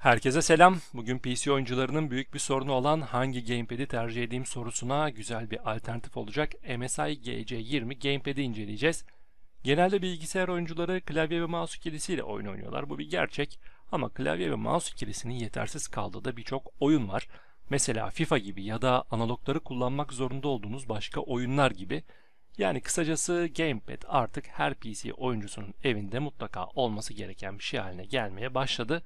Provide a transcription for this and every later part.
Herkese selam. Bugün PC oyuncularının büyük bir sorunu olan hangi gamepad'i tercih edeyim sorusuna güzel bir alternatif olacak MSI GC20 gamepad'i inceleyeceğiz. Genelde bilgisayar oyuncuları klavye ve mouse ikilisiyle oyun oynuyorlar. Bu bir gerçek ama klavye ve mouse ikilisinin yetersiz kaldığı da birçok oyun var. Mesela FIFA gibi ya da analogları kullanmak zorunda olduğunuz başka oyunlar gibi. Yani kısacası gamepad artık her PC oyuncusunun evinde mutlaka olması gereken bir şey haline gelmeye başladı.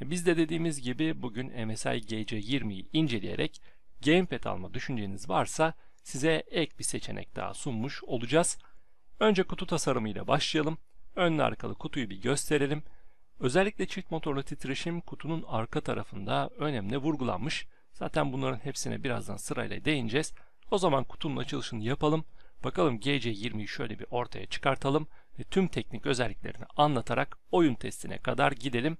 Biz de dediğimiz gibi bugün MSI GC20'yi inceleyerek gamepad alma düşünceniz varsa size ek bir seçenek daha sunmuş olacağız. Önce kutu tasarımıyla başlayalım. Önlü arkalı kutuyu bir gösterelim. Özellikle çift motorlu titreşim kutunun arka tarafında önemli vurgulanmış. Zaten bunların hepsine birazdan sırayla değineceğiz. O zaman kutunun açılışını yapalım. Bakalım GC20'yi şöyle bir ortaya çıkartalım ve tüm teknik özelliklerini anlatarak oyun testine kadar gidelim.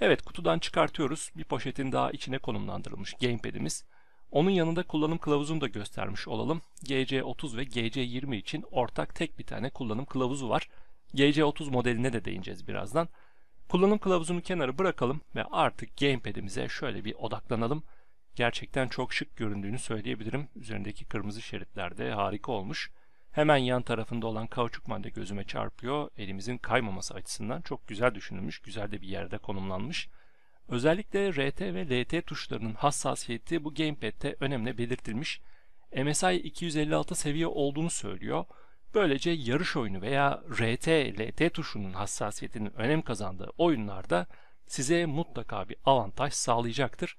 Evet kutudan çıkartıyoruz. Bir poşetin daha içine konumlandırılmış gamepad'imiz. Onun yanında kullanım kılavuzunu da göstermiş olalım. GC30 ve GC20 için ortak tek bir tane kullanım kılavuzu var. GC30 modeline de değineceğiz birazdan. Kullanım kılavuzunu kenara bırakalım ve artık gamepad'imize şöyle bir odaklanalım. Gerçekten çok şık göründüğünü söyleyebilirim. Üzerindeki kırmızı şeritler de harika olmuş. Hemen yan tarafında olan kauçuk madde gözüme çarpıyor. Elimizin kaymaması açısından çok güzel düşünülmüş, güzel de bir yerde konumlanmış. Özellikle RT ve LT tuşlarının hassasiyeti bu gamepad'te önemli belirtilmiş. MSI 256 seviye olduğunu söylüyor. Böylece yarış oyunu veya RT, LT tuşunun hassasiyetinin önem kazandığı oyunlarda size mutlaka bir avantaj sağlayacaktır.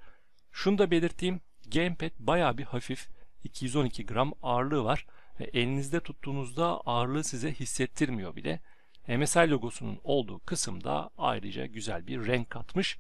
Şunu da belirteyim, gamepad baya bir hafif, 212 gram ağırlığı var. Ve elinizde tuttuğunuzda ağırlığı size hissettirmiyor bile. E, MSI logosunun olduğu kısımda ayrıca güzel bir renk katmış.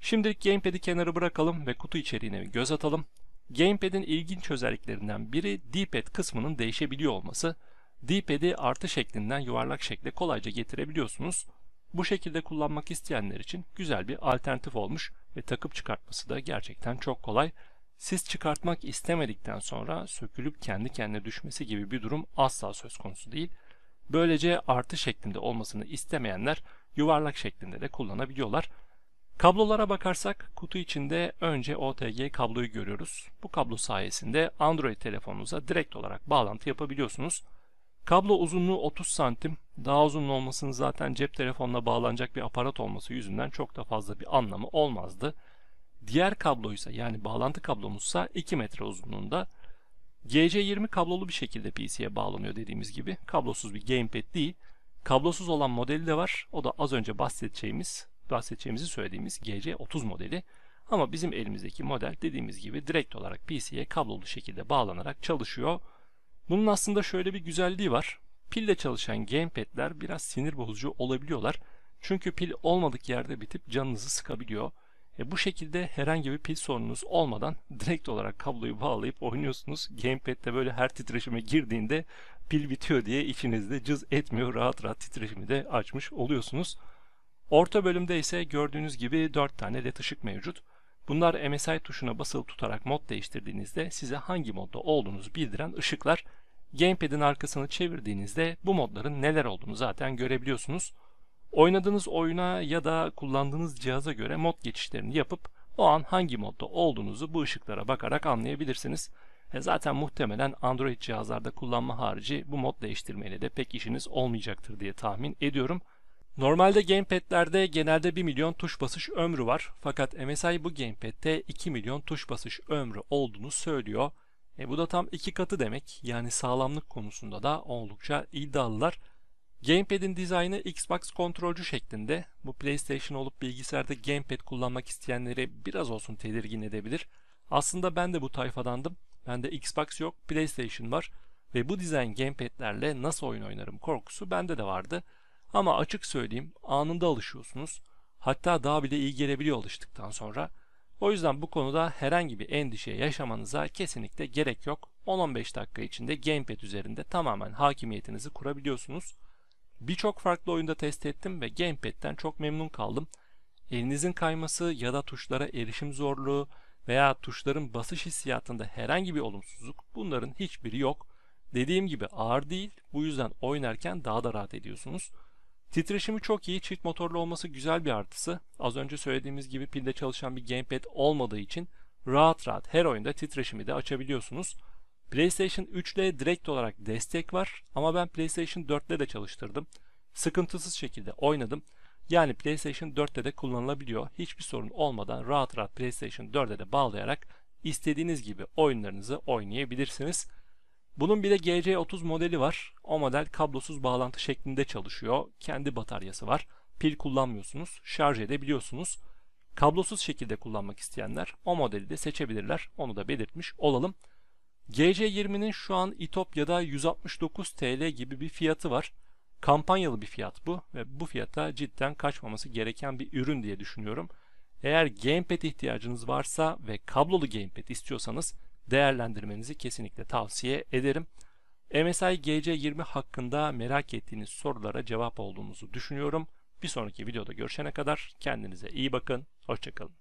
Şimdilik gamepad'i kenara bırakalım ve kutu içeriğine bir göz atalım. Gamepad'in ilginç özelliklerinden biri D-pad kısmının değişebiliyor olması. D-pad'i artı şeklinden yuvarlak şekle kolayca getirebiliyorsunuz. Bu şekilde kullanmak isteyenler için güzel bir alternatif olmuş ve takıp çıkartması da gerçekten çok kolay. Siz çıkartmak istemedikten sonra sökülüp kendi kendine düşmesi gibi bir durum asla söz konusu değil. Böylece artı şeklinde olmasını istemeyenler yuvarlak şeklinde de kullanabiliyorlar. Kablolara bakarsak kutu içinde önce OTG kabloyu görüyoruz. Bu kablo sayesinde Android telefonunuza direkt olarak bağlantı yapabiliyorsunuz. Kablo uzunluğu 30 santim. Daha uzun olmasının zaten cep telefonuna bağlanacak bir aparat olması yüzünden çok da fazla bir anlamı olmazdı. Diğer kabloysa yani bağlantı kablomuzsa 2 metre uzunluğunda. GC20 kablolu bir şekilde PC'ye bağlanıyor dediğimiz gibi. Kablosuz bir gamepad değil. Kablosuz olan modeli de var. O da az önce bahsedeceğimiz, bahsedeceğimizi söylediğimiz GC30 modeli. Ama bizim elimizdeki model dediğimiz gibi direkt olarak PC'ye kablolu şekilde bağlanarak çalışıyor. Bunun aslında şöyle bir güzelliği var. Pille çalışan gamepad'ler biraz sinir bozucu olabiliyorlar. Çünkü pil olmadık yerde bitip canınızı sıkabiliyor. E, bu şekilde herhangi bir pil sorununuz olmadan direkt olarak kabloyu bağlayıp oynuyorsunuz. Gamepad'de böyle her titreşime girdiğinde pil bitiyor diye içinizde cız etmiyor. Rahat rahat titreşimi de açmış oluyorsunuz. Orta bölümde ise gördüğünüz gibi 4 tane led ışık mevcut. Bunlar MSI tuşuna basılı tutarak mod değiştirdiğinizde size hangi modda olduğunuzu bildiren ışıklar. Gamepad'in arkasını çevirdiğinizde bu modların neler olduğunu zaten görebiliyorsunuz. Oynadığınız oyuna ya da kullandığınız cihaza göre mod geçişlerini yapıp o an hangi modda olduğunuzu bu ışıklara bakarak anlayabilirsiniz. E zaten muhtemelen Android cihazlarda kullanma harici bu mod değiştirmeyle de pek işiniz olmayacaktır diye tahmin ediyorum. Normalde gamepad'lerde genelde 1 milyon tuş basış ömrü var. Fakat MSI bu Gamepad'te 2 milyon tuş basış ömrü olduğunu söylüyor. E bu da tam iki katı demek. Yani sağlamlık konusunda da oldukça iddialılar. Gamepad'in dizaynı Xbox kontrolcü şeklinde. Bu PlayStation olup bilgisayarda gamepad kullanmak isteyenleri biraz olsun tedirgin edebilir. Aslında ben de bu tayfadandım. Bende Xbox yok, PlayStation var ve bu dizayn gamepadlerle nasıl oyun oynarım korkusu bende de vardı. Ama açık söyleyeyim anında alışıyorsunuz. Hatta daha bile iyi gelebiliyor alıştıktan sonra. O yüzden bu konuda herhangi bir endişe yaşamanıza kesinlikle gerek yok. 10-15 dakika içinde gamepad üzerinde tamamen hakimiyetinizi kurabiliyorsunuz. Birçok farklı oyunda test ettim ve gamepad'den çok memnun kaldım. Elinizin kayması ya da tuşlara erişim zorluğu veya tuşların basış hissiyatında herhangi bir olumsuzluk bunların hiçbiri yok. Dediğim gibi ağır değil bu yüzden oynarken daha da rahat ediyorsunuz. Titreşimi çok iyi çift motorlu olması güzel bir artısı. Az önce söylediğimiz gibi pilde çalışan bir gamepad olmadığı için rahat rahat her oyunda titreşimi de açabiliyorsunuz. PlayStation 3'le direkt olarak destek var ama ben PlayStation 4'le de çalıştırdım. Sıkıntısız şekilde oynadım. Yani PlayStation 4'te de kullanılabiliyor. Hiçbir sorun olmadan rahat rahat PlayStation 4'e de bağlayarak istediğiniz gibi oyunlarınızı oynayabilirsiniz. Bunun bir de GC30 modeli var. O model kablosuz bağlantı şeklinde çalışıyor. Kendi bataryası var. Pil kullanmıyorsunuz. Şarj edebiliyorsunuz. Kablosuz şekilde kullanmak isteyenler o modeli de seçebilirler. Onu da belirtmiş olalım. GC20'nin şu an İtopya'da 169 TL gibi bir fiyatı var. Kampanyalı bir fiyat bu ve bu fiyata cidden kaçmaması gereken bir ürün diye düşünüyorum. Eğer gamepad ihtiyacınız varsa ve kablolu gamepad istiyorsanız değerlendirmenizi kesinlikle tavsiye ederim. MSI GC20 hakkında merak ettiğiniz sorulara cevap olduğumuzu düşünüyorum. Bir sonraki videoda görüşene kadar kendinize iyi bakın, hoşçakalın.